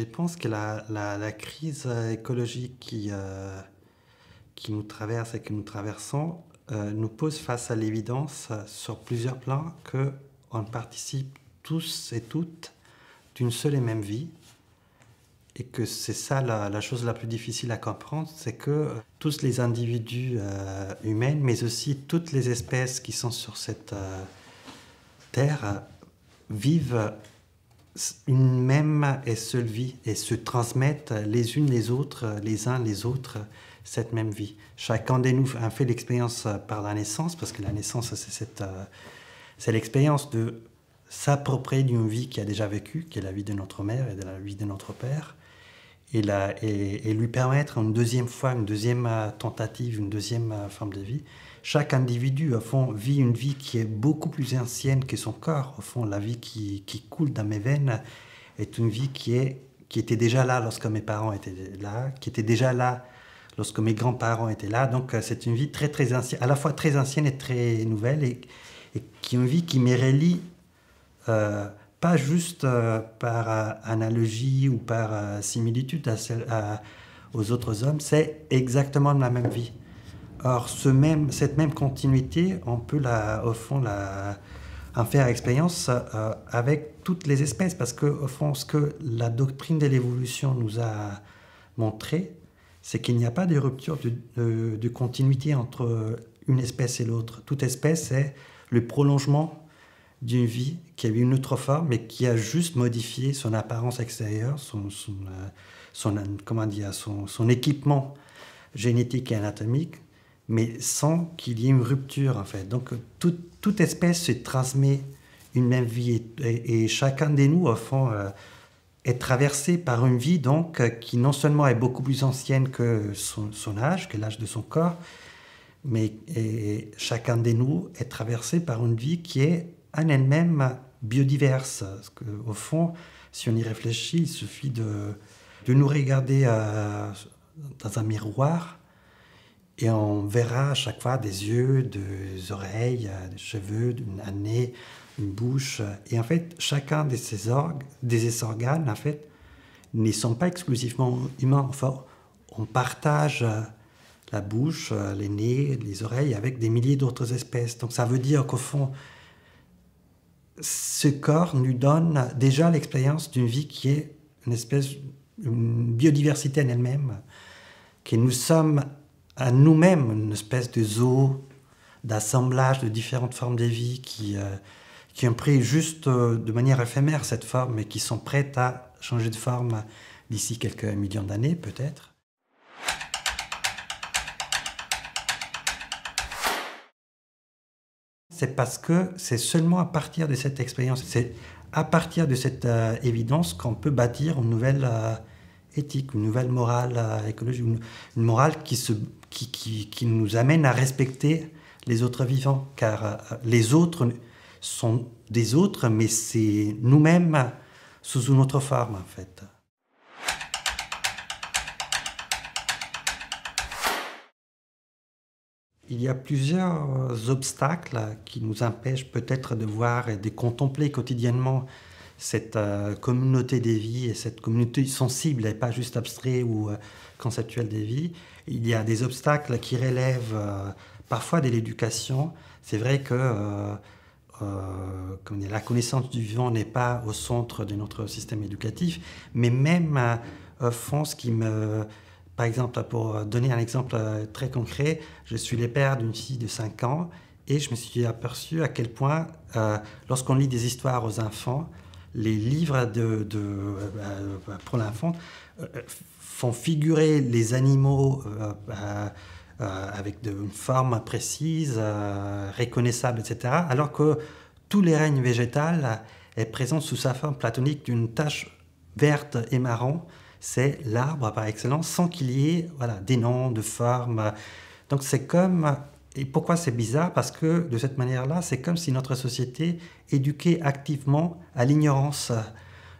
je pense que la, crise euh, écologique qui, euh, qui nous traverse et que nous traversons euh, nous pose face à l'évidence sur plusieurs plans que on participe tous et toutes d'une seule et même vie. Et que c'est ça la, chose la plus difficile à comprendre, c'est que tous les individus humains, mais aussi toutes les espèces qui sont sur cette terre, vivent une même et seule vie et se transmettent les unes les autres, les uns les autres, cette même vie. Chacun de nous a fait l'expérience par la naissance, parce que la naissance, c'est euh, l'expérience de s'approprier d'une vie qui a déjà vécu, qui est la vie de notre mère et de la vie de notre père, et, et lui permettre une deuxième fois, une deuxième euh, tentative, une deuxième euh, forme de vie chaque individu, au fond, vit une vie qui est beaucoup plus ancienne que son corps. Au fond, la vie qui, qui coule dans mes veines est une vie qui, est, qui était déjà là lorsque mes parents étaient là, qui était déjà là lorsque mes grands-parents étaient là. Donc, euh, c'est une vie très, très ancienne, à la fois très ancienne et très nouvelle, et, qui est une vie qui me relie. Euh, pas juste euh, par analogie ou par similitude à, aux autres hommes, c'est exactement la même vie. Alors, ce même, cette même continuité, on peut au fond la, en faire expérience euh, avec toutes les espèces, parce que au fond, ce que la doctrine de l'évolution nous a montré, c'est qu'il n'y a pas de rupture de, continuité entre une espèce et l'autre. Toute espèce est le prolongement d'une vie qui a eu une autre forme, mais qui a juste modifié son apparence extérieure, son, son euh, équipement génétique et anatomique mais sans qu'il y ait une rupture en fait. Donc toute espèce se transmet une même vie et, chacun de nous, au fond, euh, est traversé par une vie donc euh, qui non seulement est beaucoup plus ancienne que son, âge, que l'âge de son corps, mais chacun de nous est traversé par une vie qui est en elle-même biodiverse. Parce que, au fond, si on y réfléchit, il suffit de, nous regarder euh, dans un miroir et on verra à chaque fois des yeux, des oreilles, euh, des cheveux, un nez, une bouche. Et en fait, chacun de ces, orgues, des ces organes, en fait, ne sont pas exclusivement humains. Enfin, on partage euh, la bouche, euh, les nez, les oreilles avec des milliers d'autres espèces. Donc ça veut dire qu'au fond, ce corps nous donne déjà l'expérience d'une vie qui est une espèce, une biodiversité en elle-même, que nous sommes à nous-mêmes une espèce de zoo, d'assemblage de différentes formes de vie qui, euh, ont pris juste euh, de manière éphémère cette forme et qui sont prêtes à changer de forme d'ici quelques millions d'années peut-être. C'est parce que c'est seulement à partir de cette expérience, c'est à partir de cette euh, évidence qu'on peut bâtir une nouvelle éthique, une nouvelle morale euh, écologique, une, morale qui, qui, nous amène à respecter les autres vivants, car euh, les autres sont des autres, mais c'est nous-mêmes sous une autre forme en fait. Il y a plusieurs obstacles qui nous empêchent peut-être de voir et de contempler quotidiennement cette euh, communauté des vies et cette communauté sensible et pas juste abstrait ou euh, conceptuelle des vies. Il y a des obstacles qui relèvent euh, parfois de l'éducation. C'est vrai que la connaissance du vivant n'est pas au centre de notre système éducatif, mais même fond ce qui me... Par exemple, pour donner un exemple très concret, je suis le père d'une fille de 5 ans et je me suis aperçu à quel point, lorsqu'on lit des histoires aux enfants, les livres de, de, euh, euh, pour l'enfant euh, font figurer les animaux avec de, une forme précise, reconnaissable, etc. Alors que tous les règnes végétales est présent sous sa forme platonique d'une tache verte et marron. C'est l'arbre par excellence, sans qu'il y ait voilà, des noms, de formes. Donc c'est comme et pourquoi c'est bizarre Parce que de cette manière-là, c'est comme si notre société éduquait activement à l'ignorance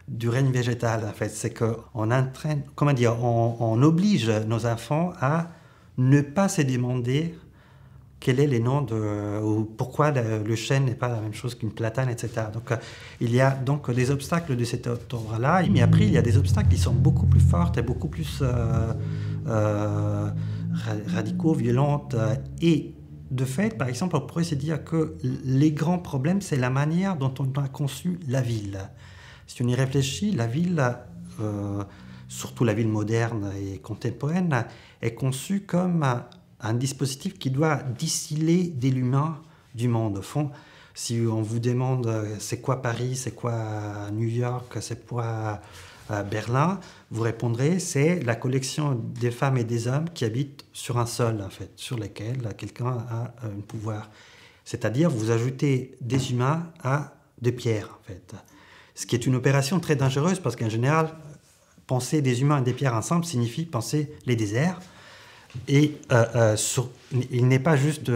du règne végétal. En fait, c'est qu'on entraîne, comment dire, on, oblige nos enfants à ne pas se demander quel est les noms de ou pourquoi le, chêne n'est pas la même chose qu'une platane, etc. Donc euh, il y a donc des obstacles de cet ordre-là, mais après il y a des obstacles qui sont beaucoup plus fortes, et beaucoup plus euh, euh, radicaux, violents et de fait, par exemple, on pourrait se dire que les grands problèmes, c'est la manière dont on a conçu la ville. Si on y réfléchit, la ville, euh, surtout la ville moderne et contemporaine, est conçue comme un dispositif qui doit distiller des l'humain du monde. Au fond, si on vous demande euh, c'est quoi Paris, c'est quoi New York, c'est quoi Berlin, vous répondrez c'est la collection des femmes et des hommes qui habitent sur un sol, en fait, sur lequel euh, quelqu'un a euh, un pouvoir. C'est-à-dire, vous ajoutez des humains à des pierres, en fait. Ce qui est une opération très dangereuse parce qu'en général, penser des humains et des pierres ensemble signifie penser les déserts. Et euh, il n'est pas juste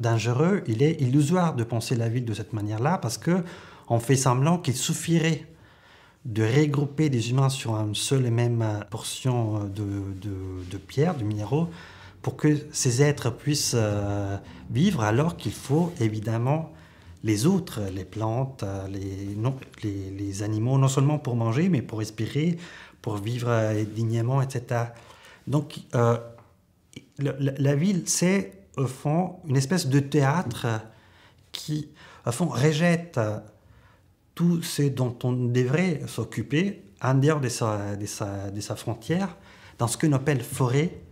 dangereux, il est illusoire de penser la ville de cette manière-là parce que on fait semblant qu'il suffirait de regrouper des humains sur une seule et même euh, portion euh, de, pierre, de minéraux, pour que ces êtres puissent euh, vivre, alors qu'il faut évidemment les autres, les plantes, les, animaux, non seulement pour manger, mais pour respirer, pour vivre dignement, etc. Donc, la, la, ville, c'est, au fond, une espèce de théâtre qui, au fond, rejette tout ce dont on devrait s'occuper en dehors de sa, de sa, frontière, dans ce qu'on appelle forêt.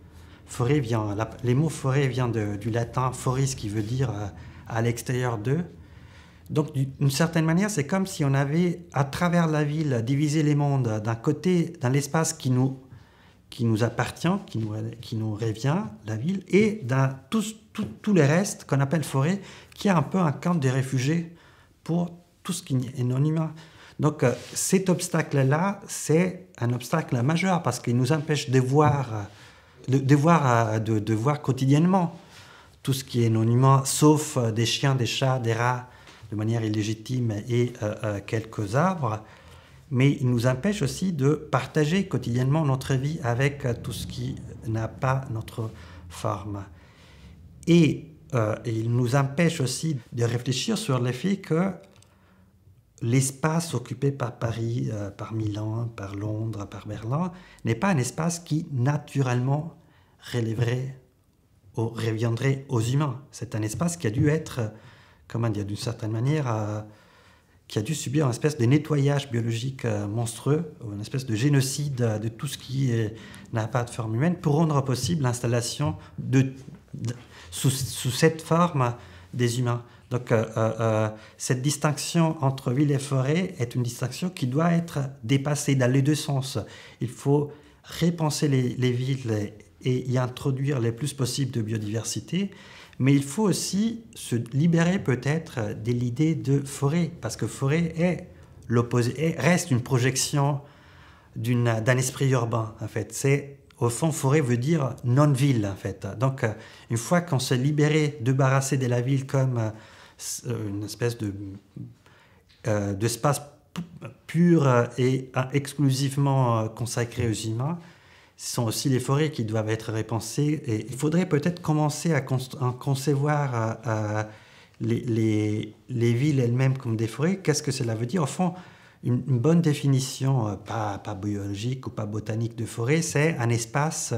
forêt vient, les mots forêt vient du latin foris qui veut dire euh, à l'extérieur d'eux. Donc d'une certaine manière, c'est comme si on avait à travers la ville divisé les mondes d'un côté, dans l'espace qui nous, qui nous appartient, qui nous, qui nous revient, la ville, et dans tous tous tous les restes qu'on appelle forêt, qui est un peu un camp de réfugiés pour tout ce qui est non humain. Donc euh, cet obstacle-là, c'est un obstacle majeur parce qu'il nous empêche de voir, de, voir, euh, de, voir quotidiennement tout ce qui est non humain, sauf euh, des chiens, des chats, des rats, de manière illégitime et quelques arbres. Mais il nous empêche aussi de partager quotidiennement notre vie avec tout ce qui n'a pas notre forme. Et il nous empêche aussi de réfléchir sur le fait que l'espace occupé par Paris, euh, par Milan, par Londres, par Berlin, n'est pas un espace qui naturellement relèverait ou reviendrait aux humains. C'est un espace qui a dû être, comment dire, d'une certaine manière, euh, qui a dû subir une espèce de nettoyage biologique euh, monstrueux, une espèce de génocide de tout ce qui n'a pas de forme humaine, pour rendre possible l'installation sous, cette forme des humains. Donc euh, euh, euh, cette distinction entre ville et forêt est une distinction qui doit être dépassée dans les deux sens. Il faut repenser les, villes et y introduire le plus possible de biodiversité, mais il faut aussi se libérer peut-être de l'idée de forêt, parce que forêt est l'opposé, reste une projection d'un esprit urbain en fait. C'est au fond, forêt veut dire non-ville, en fait. Donc, une fois qu'on s'est libéré, débarrassé de la ville comme euh, une espèce euh, d'espace pur euh, et exclusivement consacré aux humains, ce sont aussi les forêts qui doivent être repensées. Et il faudrait peut-être commencer à, concevoir les, villes elles-mêmes comme des forêts. Qu'est-ce que cela veut dire Au fond, une, une bonne définition, pas, pas, biologique ou pas botanique de forêt, c'est un espace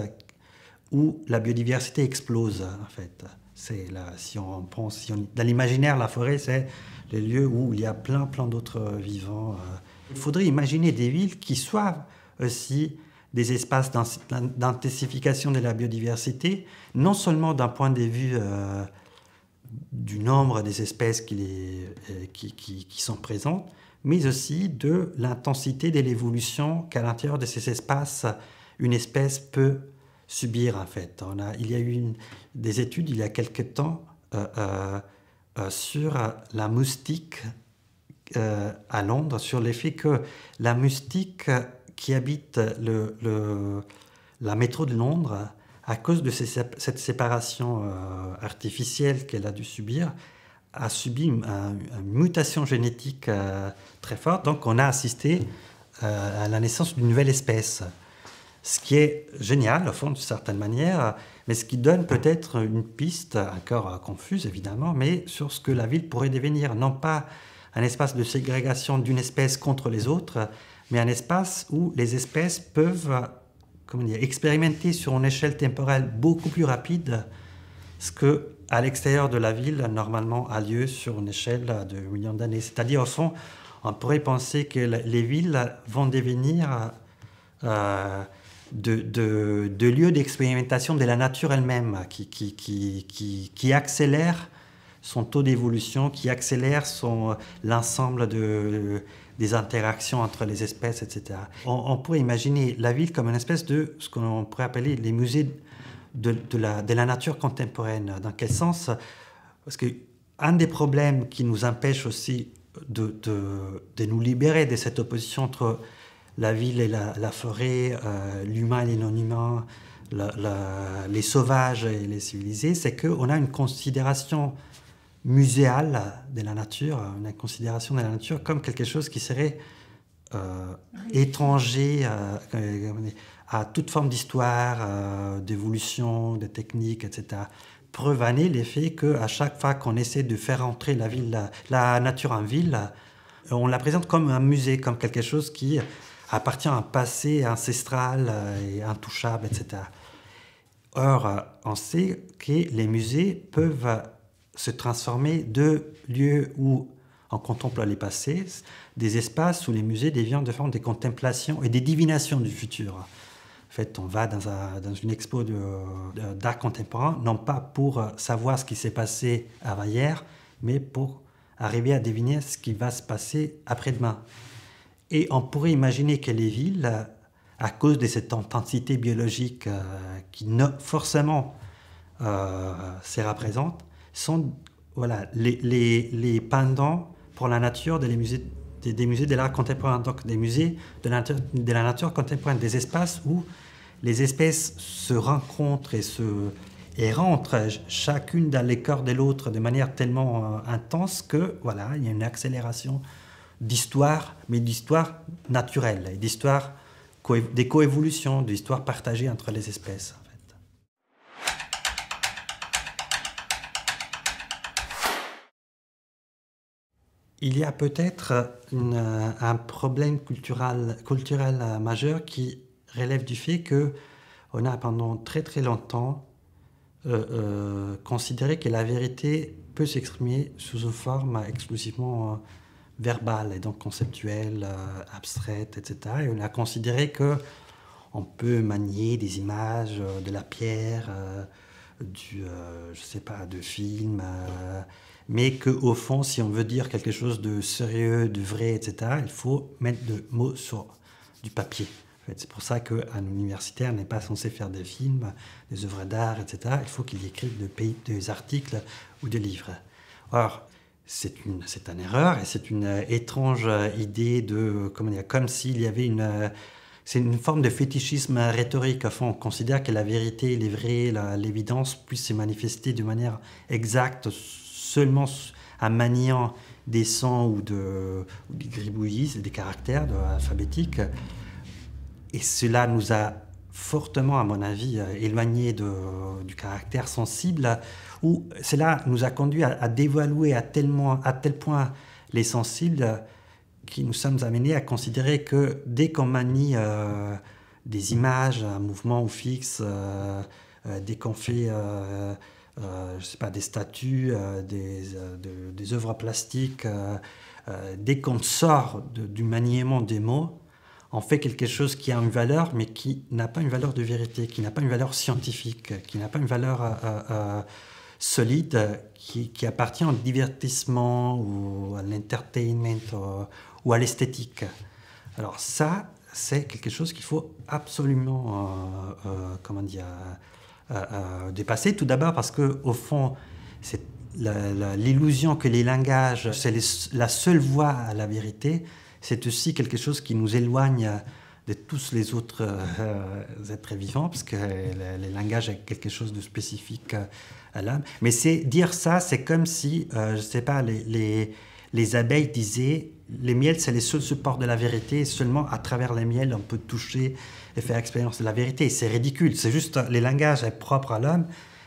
où la biodiversité explose, en fait. C'est si on pense, dans l'imaginaire, la forêt, c'est le lieu où il y a plein, plein d'autres euh, vivants. Euh. Il faudrait imaginer des villes qui soient aussi des espaces d'intensification de la biodiversité, non seulement d'un point de vue euh, du nombre des espèces qui, qui, qui sont présentes, mais aussi de l'intensité de l'évolution qu'à l'intérieur de ces espaces une espèce peut subir en fait. il y a eu des études il y a quelque temps euh, euh, euh, sur la moustique à Londres, sur l'effet que la moustique qui habite la métro de Londres, à cause de cette séparation artificielle qu'elle a dû subir, a subi une mutation génétique très forte. Donc on a assisté à la naissance d'une nouvelle espèce ce qui est génial, au fond, d'une certaine manière, mais ce qui donne peut-être une piste, encore confuse évidemment, mais sur ce que la ville pourrait devenir, non pas un espace de ségrégation d'une espèce contre les autres, mais un espace où les espèces peuvent comment dire, expérimenter sur une échelle temporelle beaucoup plus rapide ce que à l'extérieur de la ville normalement a lieu sur une échelle de millions d'années. C'est-à-dire au fond, on pourrait penser que les villes vont devenir euh, de, de, lieux d'expérimentation de la nature elle-même qui, qui, accélère son taux d'évolution, qui accélère son, l'ensemble de, des interactions entre les espèces, etc. On, pourrait imaginer la ville comme une espèce de ce qu'on pourrait appeler les musées de, la, nature contemporaine. Dans quel sens Parce que un des problèmes qui nous empêche aussi de, nous libérer de cette opposition entre la ville et la, forêt, euh, l'humain et non humain, les sauvages et les civilisés, c'est qu'on a une considération muséale de la nature, une considération de la nature comme quelque chose qui serait euh, étranger euh, à toute forme d'histoire, d'évolution, de technique, etc preuve année l'effet qu'à chaque fois qu'on essaie de faire entrer la, ville, la nature en ville, on la présente comme un musée, comme quelque chose qui appartient à un passé ancestral euh, et intouchable, etc. Or, euh, on sait que les musées peuvent euh, se transformer de lieux où on contemple les passés, des espaces où les musées deviennent de forme des contemplations et des divinations du futur. En fait, on va dans, dans une expo d'art contemporain, non pas pour savoir ce qui s'est passé avant-hier, mais pour arriver à deviner ce qui va se passer après-demain. Et on pourrait imaginer que les villes, euh, à cause de cette intensité biologique euh, qui ne, forcément euh, se représente, sont voilà, les, les, les, pendants pour la nature des musées, des, musées de l'art contemporain, donc des musées de la, nature, contemporaine, des espaces où les espèces se rencontrent et, se, rentrent chacune dans les corps de l'autre de manière tellement intense que voilà, il y a une accélération d'histoire, mais d'histoire naturelle, et d'histoire des coévolutions, d'histoire partagée entre les espèces. En fait. Il y a peut-être un problème culturel, culturel majeur qui relève du fait que on a pendant très très longtemps euh, euh, considéré que la vérité peut s'exprimer sous une forme exclusivement euh, verbale et donc conceptuelle, abstraites, euh, abstraite, etc. Et on a considéré que on peut manier des images euh, de la pierre, euh, du, je sais pas, de films, mais que au fond, si on veut dire quelque chose de sérieux, de vrai, etc., il faut mettre des mots sur du papier. fait, c'est pour ça qu'un universitaire n'est pas censé faire des films, des œuvres d'art, etc. Il faut qu'il y écrive des articles ou des livres c'est une, erreur et c'est une euh, étrange euh, idée de, comment dire, comme s'il y avait une, euh, c'est une forme de fétichisme rhétorique. on considère que la vérité, les vrais, l'évidence puisse se manifester de manière exacte seulement en maniant des sons ou, de, des gribouillis, des caractères alphabétiques. Et cela nous a fortement, à mon avis, éloigné du caractère sensible où cela nous a conduit à, dévaluer à, tellement, à tel point les sensibles qui nous sommes amenés à considérer que dès qu'on manie euh, des images, un mouvement ou fixe, euh, euh, dès qu'on fait, je sais pas, des statues, des, œuvres plastiques, dès qu'on sort du maniement des mots, on fait quelque chose qui a une valeur, mais qui n'a pas une valeur de vérité, qui n'a pas une valeur scientifique, qui n'a pas une valeur solide euh, qui, appartient au divertissement ou à l'entertainment euh, ou, à l'esthétique. Alors ça, c'est quelque chose qu'il faut absolument, euh, comment dire, dépasser. Tout d'abord parce que fond, c'est l'illusion que les langages, c'est la seule voie à la vérité. C'est aussi quelque chose qui nous éloigne de tous les autres euh, êtres vivants, parce que le, langage est quelque chose de spécifique euh, à l'Homme. Mais c'est dire ça, c'est comme si, euh, je ne sais pas, les, abeilles disaient les miels, c'est le seul support de la vérité. seulement à travers les miel on peut toucher et faire expérience de la vérité. C'est ridicule. C'est juste, les langages est propre à l'homme,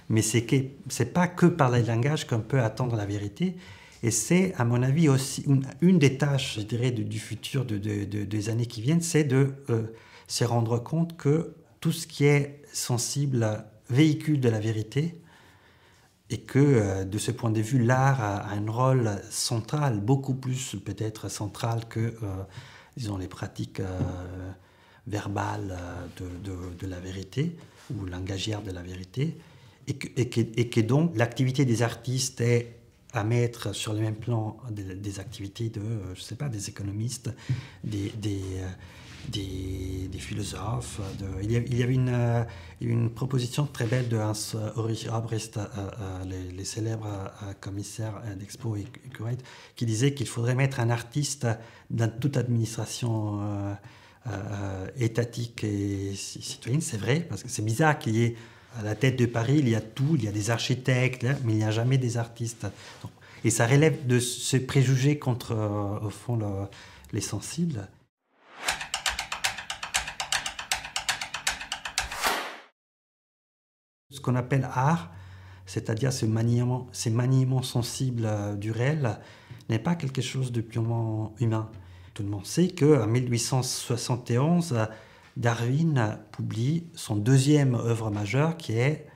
mais ce n'est pas que par les langages qu'on peut attendre la vérité. Et c'est, à mon avis, aussi une, des tâches, je dirais, du, futur de, des années qui viennent, c'est de euh, se rendre compte que tout ce qui est sensible véhicule de la vérité et que, euh, de ce point de vue, l'art a, un rôle central, beaucoup plus peut-être central que, euh, disons, les pratiques verbales de, la vérité ou langagières de la vérité. Et et que donc l'activité des artistes est à mettre sur le même plan des, activités de, euh, je sais pas, des économistes, des, des, euh, des, philosophes. il, y avait, une, euh, une, proposition très belle de Hans Ulrich Abrist, les, les, célèbres commissaires d'Expo et Kuwait, qui disait qu'il faudrait mettre un artiste dans toute administration. étatique et citoyenne, c'est vrai, parce que c'est bizarre qu'il y ait à la tête de Paris, il y a tout, il y a des architectes, hein, mais il n'y a jamais des artistes. Et ça relève de ce préjugé contre, euh, au fond, les sensibles. Ce qu'on appelle art, c'est-à-dire ce maniement, ces maniements sensibles euh, du réel, n'est pas quelque chose de purement humain. Tout le monde sait qu'en 1871, Darwin publie son deuxième œuvre majeure qui est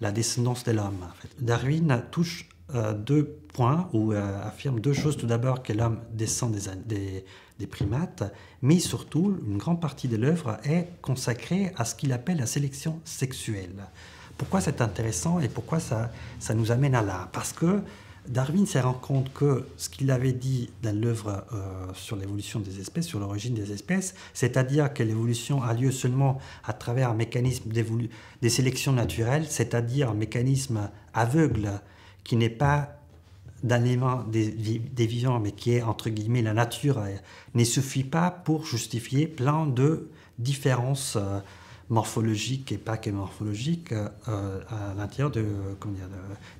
La descendance de l'homme. Darwin touche euh, deux points ou euh, affirme deux choses. Tout d'abord que l'homme descend des, primates, mais surtout une grande partie de l'œuvre est consacrée à ce qu'il appelle la sélection sexuelle. Pourquoi c'est intéressant et pourquoi ça, ça nous amène à là Parce que Darwin s'est rendu compte que ce qu'il avait dit dans l'œuvre euh, sur l'évolution des espèces, sur l'origine des espèces, c'est-à-dire que l'évolution a lieu seulement à travers un mécanisme des sélections naturelles, c'est-à-dire un mécanisme aveugle qui n'est pas d'un des, vivants, mais qui est entre guillemets la nature, ne suffit pas pour justifier plein de différences. Euh, morphologiques et pas que morphologiques euh, à l'intérieur de,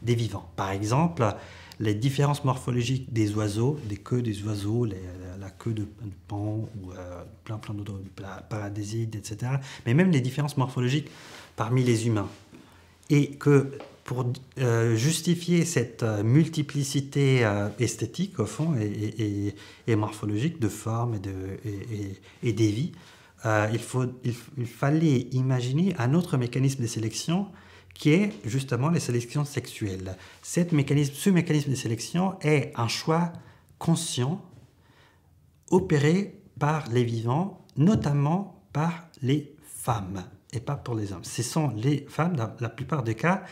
des vivants. Par exemple, les différences morphologiques des oiseaux, des queues des oiseaux, la queue de, pan ou euh, plein plein d'autres paradésides, etc. Mais même les différences morphologiques parmi les humains. Et que pour euh, justifier cette multiplicité esthétique, au fond, et, morphologique de formes et, de, et des vies, euh, il, fallait imaginer un autre mécanisme de sélection qui est justement les sélections sexuelles. mécanisme, ce mécanisme de sélection est un choix conscient opéré par les vivants, notamment par les femmes et pas pour les hommes. Ce sont les femmes, dans la plupart des cas,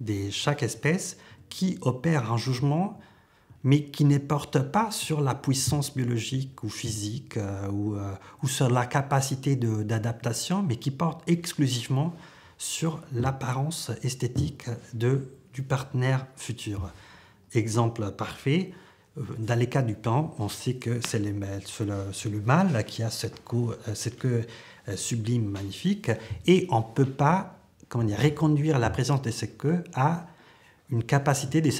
de chaque espèce, qui opèrent un jugement mais qui ne porte pas sur la puissance biologique ou physique euh, euh, ou, sur la capacité d'adaptation, mais qui porte exclusivement sur l'apparence esthétique de, du partenaire futur. Exemple parfait, euh, dans les cas du temps, on sait que c'est le, mâle qui a cette, queue, cette queue sublime, magnifique, et on ne peut pas comment dire, reconduire la présence de cette queue à une capacité de,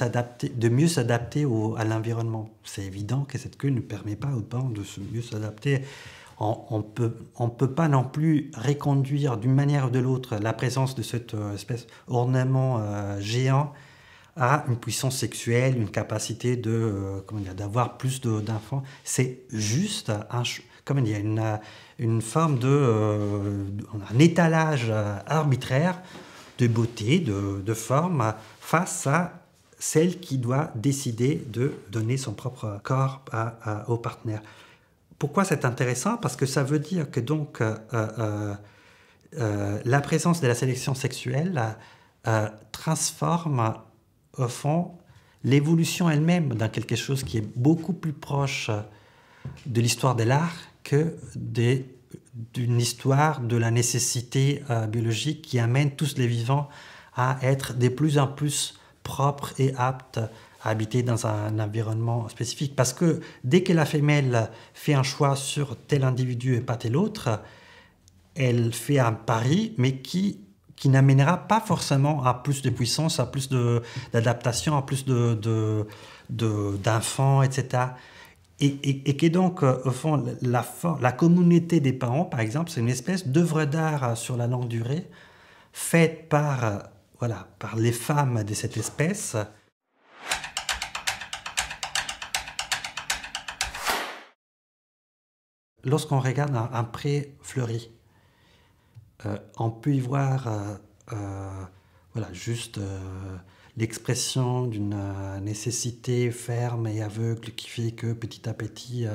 de mieux s'adapter à l'environnement. C'est évident que cette queue ne permet pas aux de se mieux s'adapter. On ne peut, pas non plus reconduire d'une manière ou de l'autre la présence de cette euh, espèce ornement euh, géant à une puissance sexuelle, une capacité de, euh, d'avoir plus d'enfants. C'est juste un, comment dire, une, une forme de, un étalage arbitraire de beauté, de forme face à celle qui doit décider de donner son propre corps au partenaire. Pourquoi c'est intéressant Parce que ça veut dire que donc euh, euh, euh, la présence de la sélection sexuelle transforme au fond l'évolution elle-même dans quelque chose qui est beaucoup plus proche de l'histoire de l'art que d'une histoire de la nécessité biologique qui amène tous les vivants à être de plus en plus propre et apte à habiter dans un environnement spécifique. Parce que dès que la femelle fait un choix sur tel individu et pas tel autre, elle fait un pari, mais qui, qui n'amènera pas forcément à plus de puissance, à plus d'adaptation, à plus d'enfants, de, de, etc. Et, et, et, qui est donc, euh, au fond, la, la communauté des parents, par exemple, c'est une espèce d'œuvre d'art sur la longue durée, faite par par les femmes de cette espèce. Lorsqu'on regarde un, pré fleuri, euh, on peut y voir euh, euh, voilà, juste l'expression d'une nécessité ferme et aveugle qui fait que petit à petit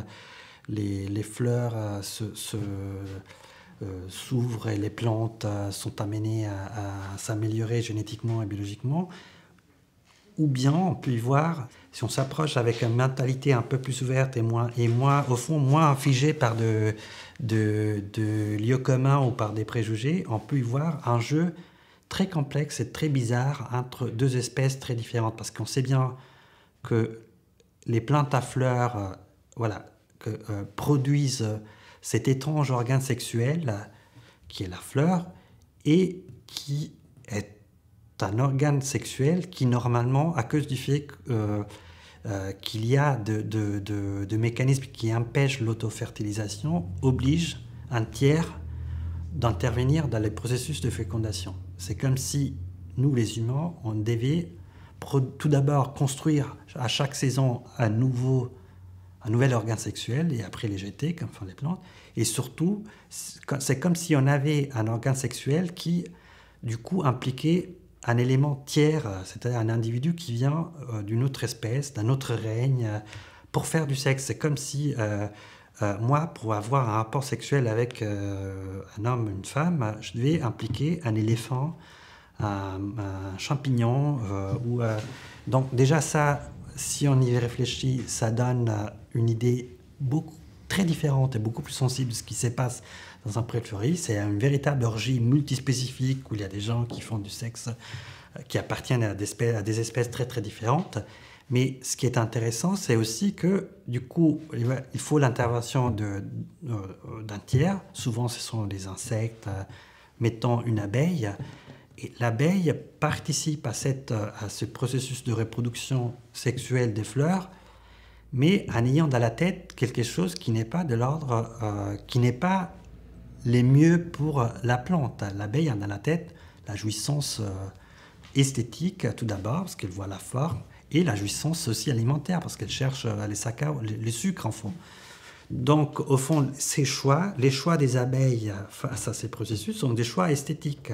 les, fleurs se euh, s'ouvrent et les plantes euh, sont amenées à, s'améliorer génétiquement et biologiquement. Ou bien on peut y voir, si on s'approche avec une mentalité un peu plus ouverte et moins, et moins au fond, moins figée par de, lieux communs ou par des préjugés, on peut y voir un jeu très complexe et très bizarre entre deux espèces très différentes. Parce qu'on sait bien que les plantes à fleurs euh, voilà, produisent cet étrange organe sexuel qui est la fleur et qui est un organe sexuel qui normalement, à cause du fait euh, euh, qu'il y a de, mécanismes qui empêchent l'autofertilisation, oblige un tiers d'intervenir dans les processus de fécondation. C'est comme si nous, les humains, on devait tout d'abord construire à chaque saison un nouveau un nouvel organe sexuel et après les jeter comme font les plantes. Et surtout, c'est comme si on avait un organe sexuel qui, du coup, impliquait un élément tiers, c'est-à-dire un individu qui vient euh, d'une autre espèce, d'un autre règne, euh, pour faire du sexe. C'est comme si euh, moi, pour avoir un rapport sexuel avec un homme, une femme, je devais impliquer un éléphant, un, un champignon, ou donc déjà ça, si on y réfléchit, ça donne euh, une idée beaucoup très différente et beaucoup plus sensible de ce qui se passe dans un pré C'est une véritable orgie multispécifique où il y a des gens qui font du sexe euh, qui appartiennent à des espèces, très très différentes. Mais ce qui est intéressant, c'est aussi que du coup, il faut l'intervention euh, d'un tiers. Souvent, ce sont des insectes, mettons une abeille l'abeille participe à, ce processus de reproduction sexuelle des fleurs, mais en ayant dans la tête quelque chose qui n'est pas de l'ordre, euh, qui n'est pas les mieux pour la plante. L'abeille a dans la tête la jouissance euh, esthétique tout d'abord, parce qu'elle voit la forme, et la jouissance aussi alimentaire, parce qu'elle cherche euh, les sucres le sucre en fond. Donc, au fond, ces choix, les choix des abeilles face à ces processus sont des choix esthétiques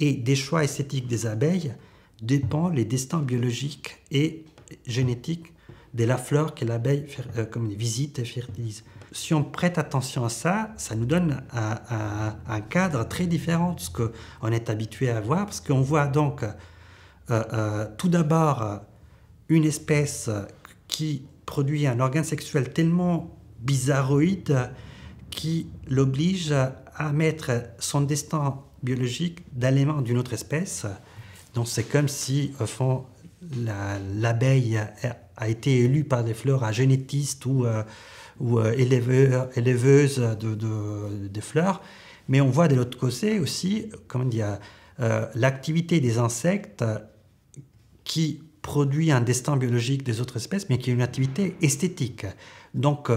et des choix esthétiques des abeilles dépend les destins biologiques et génétiques de la fleur que l'abeille euh, visite et fertilise. Si on prête attention à ça, ça nous donne un, cadre très différent de ce qu'on est habitué à voir, parce qu'on voit donc euh, euh, tout d'abord une espèce qui produit un organe sexuel tellement bizarroïde qui l'oblige à mettre son destin biologique d'aliments d'une autre espèce. Donc c'est comme si, au fond, l'abeille a, été élue par des fleurs à génétiste ou, euh, ou euh, éleveuse de, fleurs. Mais on voit de l'autre côté aussi, comment dire, euh, l'activité des insectes qui produit un destin biologique des autres espèces, mais qui est une activité esthétique. Donc,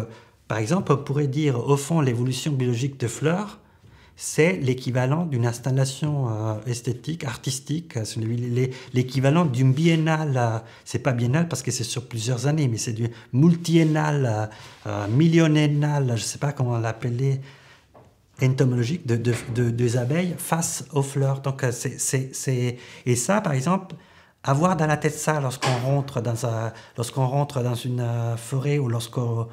par exemple, on pourrait dire, au fond, l'évolution biologique des fleurs c'est l'équivalent d'une installation euh, esthétique, artistique, l'équivalent d'une biennale. Euh, c'est pas biennale parce que c'est sur plusieurs années, mais c'est du multiennale, euh, euh je sais pas comment l'appeler, entomologique de, deux des abeilles face aux fleurs. Donc c'est et ça, par exemple. Avoir dans la tête ça lorsqu'on rentre dans, lorsqu'on rentre dans une forêt ou lorsqu'on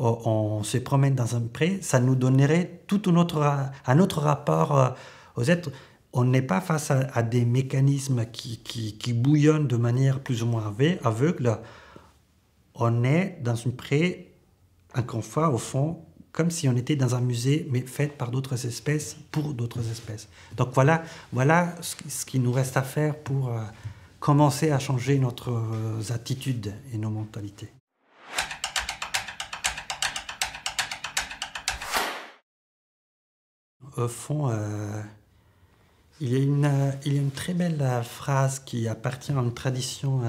euh, on se promène dans un pré, ça nous donnerait tout un autre, un autre rapport euh, aux êtres. On n'est pas face à, des mécanismes qui, qui, bouillonnent de manière plus ou moins aveugle. On est dans une pré, un confort au fond, comme si on était dans un musée, mais fait par d'autres espèces, pour d'autres espèces. Donc voilà, voilà ce, qui nous reste à faire pour euh, commencer à changer notre attitude et nos mentalités. au fond, euh, il, y a une, euh, il, une, très belle euh, phrase qui appartient à une tradition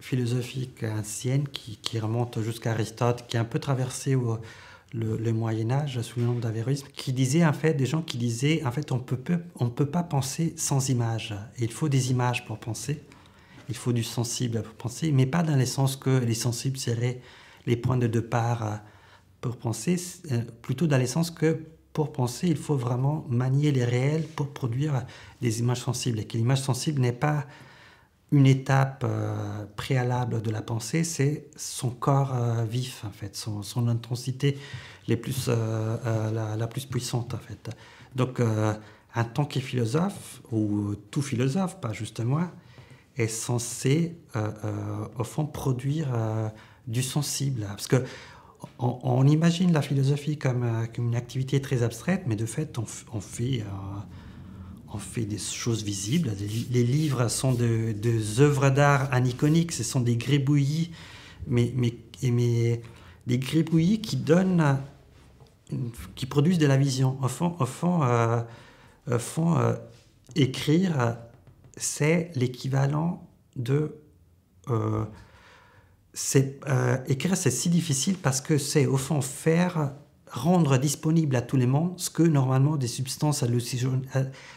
philosophique ancienne qui, remonte jusqu'à Aristote, qui a un peu traversé le, Moyen Âge sous le nom d'avérisme, qui disait en fait des gens qui disaient en fait on peut, peut on peut pas penser sans images. il faut des images pour penser, il faut du sensible pour penser, mais pas dans le sens que les sensibles seraient les points de départ pour penser, plutôt dans le sens que pour penser, il faut vraiment manier les réels pour produire des images sensibles. Et que l'image sensible n'est pas une étape euh, préalable de la pensée, c'est son corps euh, vif, en fait, son, son intensité les plus, euh, la, plus puissante, en fait. Donc, un tant qui est philosophe, ou tout philosophe, pas justement est censé, au fond, produire du sensible. Parce que on, imagine la philosophie euh, comme, une activité très abstraite, mais de fait, on, euh, fait, des choses visibles. Les, livres sont des œuvres d'art aniconiques, ce sont des gribouillis, mais, des gribouillis qui donnent, qui produisent de la vision. Au fond, au euh, écrire, c'est l'équivalent de c'est euh, écrire, c'est si difficile parce que c'est au fond faire rendre disponible à tous les monde ce que normalement des substances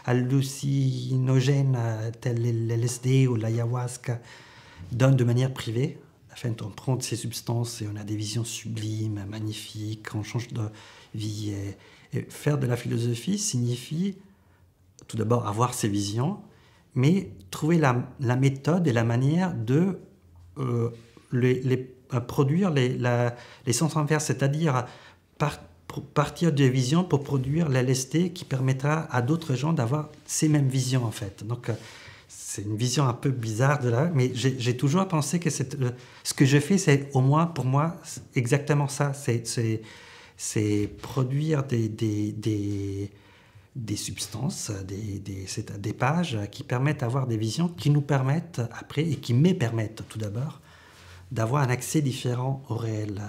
hallucinogènes euh, telles l'LSD ou l'ayahuasca donnent de manière privée. Afin on prend ces substances et on a des visions sublimes, magnifiques, on change de vie. Et, faire de la philosophie signifie tout d'abord avoir ces visions, mais trouver la, méthode et la manière de euh, les, produire les, sens inverses, c'est-à-dire partir des visions pour produire l'LST qui permettra à d'autres gens d'avoir ces mêmes visions en fait. Donc euh, c'est une vision un peu bizarre de là, mais j'ai toujours pensé que euh, ce que je fais, c'est au moins pour moi exactement ça. C'est produire des, des, des, des substances, des, pages qui permettent d'avoir des visions qui nous permettent après et qui me permettent tout d'abord d'avoir un accès différent au réel,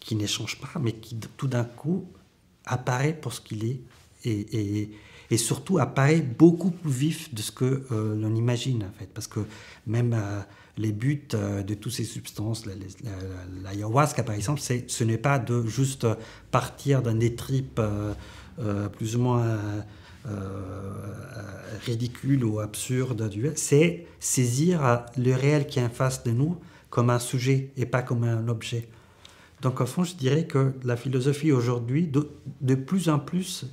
qui n'échange pas, mais qui tout d'un coup apparaît pour ce qu'il est, et, et, surtout apparaît beaucoup plus vif de ce que euh, l'on imagine, en fait, parce que même euh, les buts euh, de toutes ces substances, l'ayahuasca la, par exemple, ce n'est pas de juste partir d'un des plus ou moins... ridicule ou absurde, c'est saisir le réel qui est en face de nous comme un sujet et pas comme un objet. Donc au fond, je dirais que la philosophie aujourd'hui, de, plus en plus,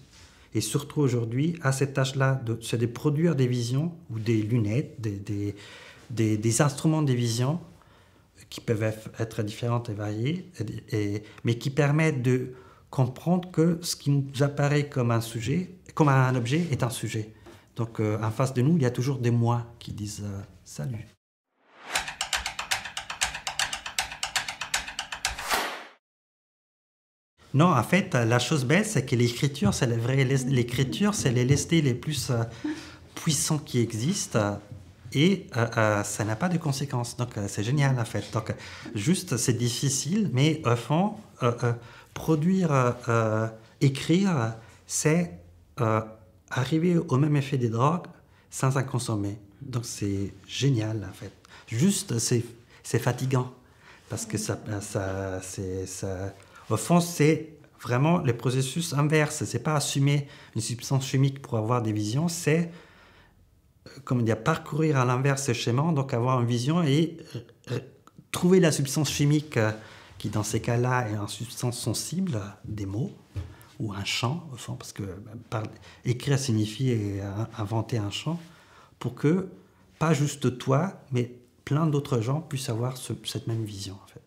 et surtout aujourd'hui, a cette tâche-là, c'est de produire des visions ou des lunettes, des, instruments des visions qui peuvent être différentes et variées, mais qui permettent de comprendre que ce qui nous apparaît comme un sujet, comme un objet, est un sujet. Donc euh, en face de nous, il y a toujours des moi qui disent euh, salut. Non, en fait, la chose belle, c'est que l'écriture, c'est la vraie l'écriture, c'est les lestés les plus euh, puissants qui existent. Et euh, euh, ça n'a pas de conséquences. Donc, c'est génial, en fait. Donc, juste, c'est difficile, mais au fond, produire, écrire, c'est arriver au même effet des drogues sans en consommer. Donc, c'est génial, en fait. Juste, c'est fatigant. Parce que ça, ça, ça au fond, c'est vraiment le processus inverse. C'est pas assumer une substance chimique pour avoir des visions, c'est euh, comme dire, parcourir à l'inverse ce schéma, donc avoir une vision et euh, euh, trouver la substance chimique qui, dans ces cas-là, est une substance sensible, des mots ou un champ, au fond, parce que bah, écrire signifie inventer un champ, pour que pas juste toi, mais plein d'autres gens puissent avoir cette même vision, en fait.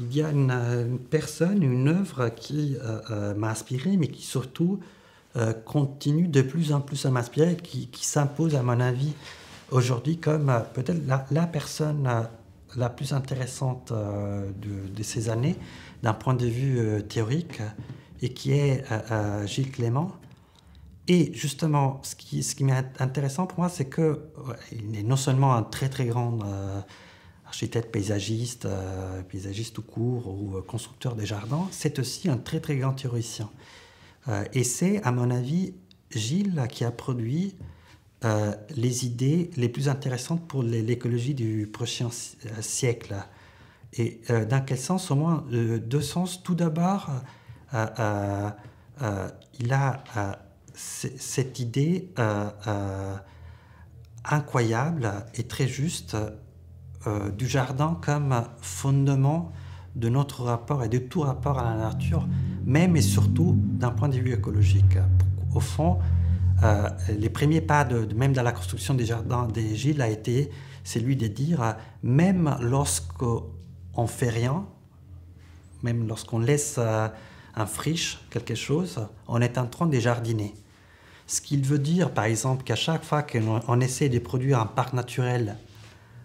il y a une, personne, une œuvre qui euh, euh, m'a inspiré, mais qui surtout euh, continue de plus en plus à m'inspirer, qui, qui s'impose à mon avis aujourd'hui comme peut-être la, personne la plus intéressante de, ces années d'un point de vue théorique, et qui est Gilles Clément. Et justement, ce qui, ce qui m'est intéressant pour moi, c'est qu'il est non seulement un très très grand architecte paysagiste, euh, paysagiste tout court ou euh, constructeur des jardins, c'est aussi un très très grand théoricien. Euh, et c'est, à mon avis, Gilles qui a produit les idées les plus intéressantes pour l'écologie du prochain siècle. Et dans quel sens Au moins deux sens. Tout d'abord, il a cette idée incroyable et très juste euh, du jardin comme fondement de notre rapport et de tout rapport à la nature, même et surtout d'un point de vue écologique. Au fond, euh, les premiers pas même dans la construction des jardins des Gilles a été celui de dire, même lorsqu'on ne fait rien, même lorsqu'on laisse euh, un friche, quelque chose, on est en train de jardiner. Ce qu'il veut dire, par exemple, qu'à chaque fois qu'on essaie de produire un parc naturel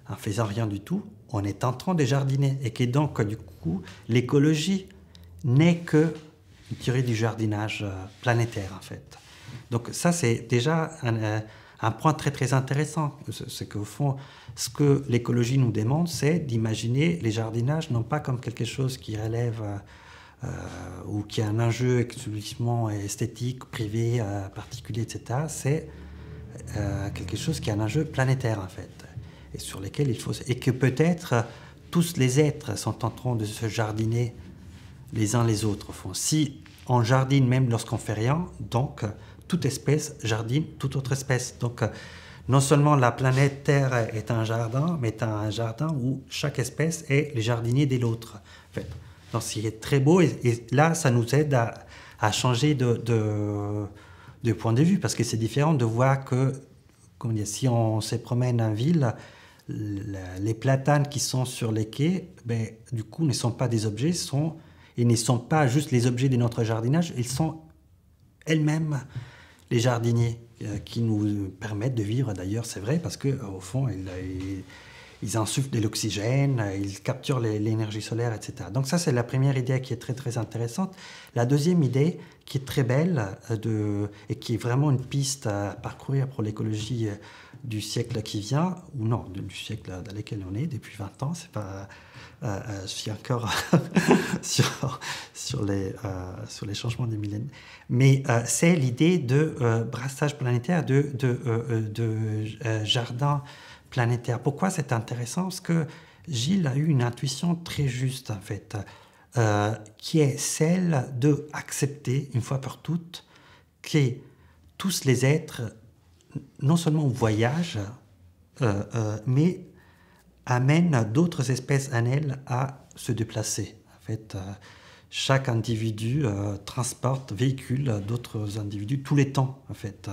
en faisant rien du tout, on est en train de jardiner. Et que donc, du coup, l'écologie n'est que une théorie du jardinage euh, planétaire, en fait. Donc ça, c'est déjà un, euh, point très, très intéressant. Ce, qu'au fond, ce que l'écologie nous demande, c'est d'imaginer les jardinages non pas comme quelque chose qui relève euh, ou qui a un enjeu exclusivement esthétique, privé, particulier, etc. C'est quelque chose qui a un enjeu planétaire, en fait et sur lesquels il faut... Et que peut-être tous les êtres sont en train de se jardiner les uns les autres. Font. Si on jardine même lorsqu'on fait rien, donc toute espèce jardine toute autre espèce. Donc non seulement la planète Terre est un jardin, mais est un jardin où chaque espèce est le jardinier de l'autre. En fait. Donc c'est très beau et, là, ça nous aide à, changer de, de, point de vue parce que c'est différent de voir que, si on se promène en ville, les platanes qui sont sur les quais, ben, du coup, ne sont pas des objets, sont, ils ne sont pas juste les objets de notre jardinage, ils sont elles-mêmes les jardiniers euh, qui nous permettent de vivre d'ailleurs, c'est vrai, parce qu'au fond, ils, ils, insufflent de l'oxygène, ils capturent l'énergie solaire, etc. Donc ça, c'est la première idée qui est très très intéressante. La deuxième idée qui est très belle euh, de, et qui est vraiment une piste à parcourir pour l'écologie euh, du siècle qui vient, ou non, du siècle dans lequel on est depuis 20 ans, c'est pas. je euh, euh, suis encore sur, sur, les, euh, sur les changements des millénaires. Mais c'est l'idée de brassage planétaire, de, de, de jardin planétaire. Pourquoi c'est intéressant Parce que Gilles a eu une intuition très juste, en fait, qui est celle de accepter, une fois pour toutes, que tous les êtres non seulement voyage, euh, euh, mais amène d'autres espèces en à se déplacer. En fait, euh, chaque individu transporte, véhicule d'autres individus tous les temps. En fait.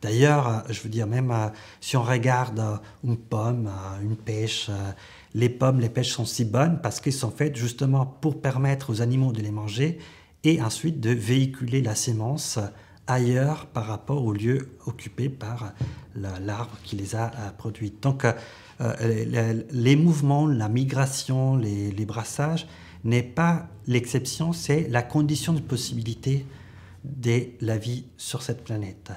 D'ailleurs, je veux dire, même si on regarde une pomme, une pêche, les pommes, les pêches sont si bonnes parce qu'elles sont faites justement pour permettre aux animaux de les manger et ensuite de véhiculer la sémence ailleurs par rapport au lieu occupé par euh, l'arbre qui les a euh, produits. Donc euh, les mouvements, la migration, les, brassages n'est pas l'exception, c'est la condition de possibilité de la vie sur cette planète.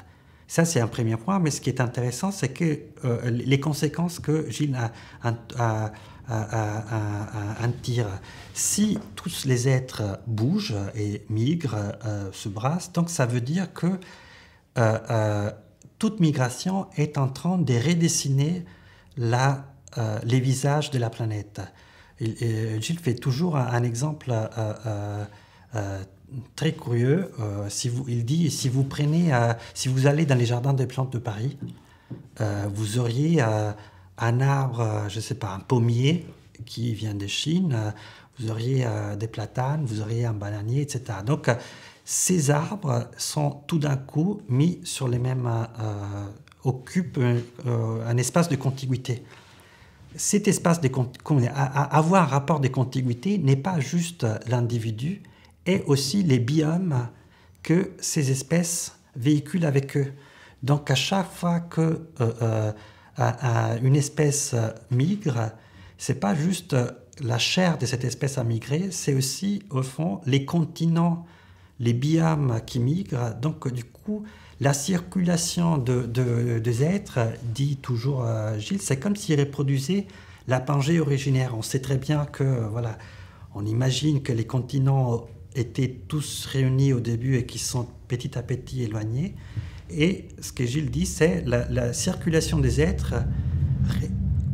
Ça, c'est un premier point, mais ce qui est intéressant, c'est que les conséquences que Gilles a à, un tir. Si tous les êtres bougent et migrent, euh, se brassent, donc ça veut dire que euh, euh, toute migration est en train de redessiner la, les visages de la planète. Et, Gilles fait toujours un, exemple très curieux. si vous, il dit si vous prenez, si vous allez dans les jardins des plantes de Paris, vous auriez un arbre, je ne sais pas, un pommier qui vient de Chine, vous auriez euh, des platanes, vous auriez un bananier, etc. Donc, euh, ces arbres sont tout d'un coup mis sur les mêmes, euh, occupent un, espace de contiguïté. Cet espace de avoir un rapport de contiguïté n'est pas juste l'individu, et aussi les biomes que ces espèces véhiculent avec eux. Donc à chaque fois que à, une espèce euh, migre, c'est pas juste euh, la chair de cette espèce à migrer, c'est aussi au fond les continents, les biomes qui migrent. Donc du coup, la circulation des êtres, dit toujours euh, Gilles, c'est comme s'ils reproduisaient la Pangée originaire. On sait très bien que voilà, on imagine que les continents étaient tous réunis au début et qui sont petit à petit éloignés. Et ce que Gilles dit, c'est la, la circulation des êtres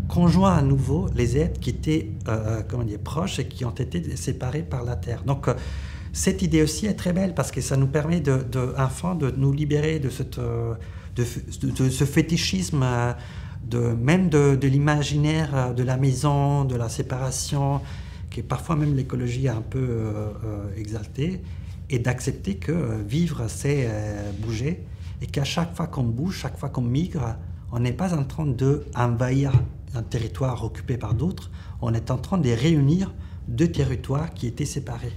conjoint à nouveau les êtres qui étaient euh, euh, comment dire, proches et qui ont été séparés par la Terre. Donc, euh, cette idée aussi est très belle parce que ça nous permet, de, de de nous libérer de, cette, de, ce fétichisme, de, même de, l'imaginaire de la maison, de la séparation, qui est parfois même l'écologie un peu exaltée, et d'accepter que vivre, c'est bouger et qu'à chaque fois qu'on bouge, chaque fois qu'on migre, on n'est pas en train d'envahir un territoire occupé par d'autres, on est en train de réunir deux territoires qui étaient séparés.